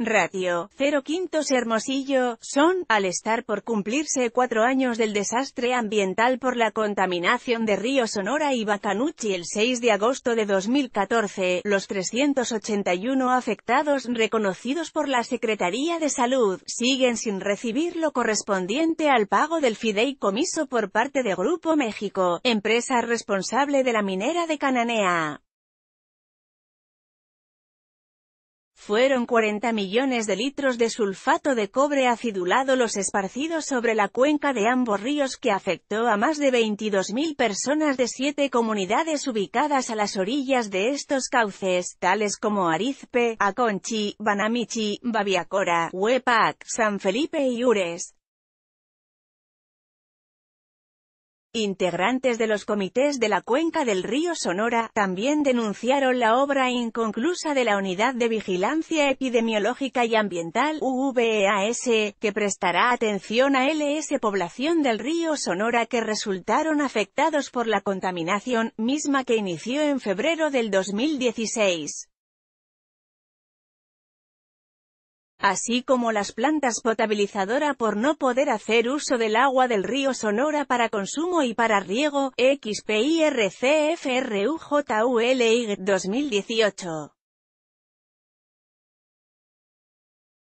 Ratio, 0 quintos Hermosillo, son, al estar por cumplirse cuatro años del desastre ambiental por la contaminación de Río Sonora y Bacanuchi el 6 de agosto de 2014, los 381 afectados reconocidos por la Secretaría de Salud, siguen sin recibir lo correspondiente al pago del fideicomiso por parte de Grupo México, empresa responsable de la minera de Cananea. Fueron 40 millones de litros de sulfato de cobre acidulado los esparcidos sobre la cuenca de ambos ríos que afectó a más de 22.000 personas de siete comunidades ubicadas a las orillas de estos cauces, tales como Arizpe, Aconchi, Banamichi, Babiacora, Huepac, San Felipe y Ures. Integrantes de los comités de la cuenca del río Sonora, también denunciaron la obra inconclusa de la Unidad de Vigilancia Epidemiológica y Ambiental, UVEAS, que prestará atención a LS población del río Sonora que resultaron afectados por la contaminación, misma que inició en febrero del 2016. así como las plantas potabilizadora por no poder hacer uso del agua del río Sonora para consumo y para riego, XPIRCFRUJULIG, 2018.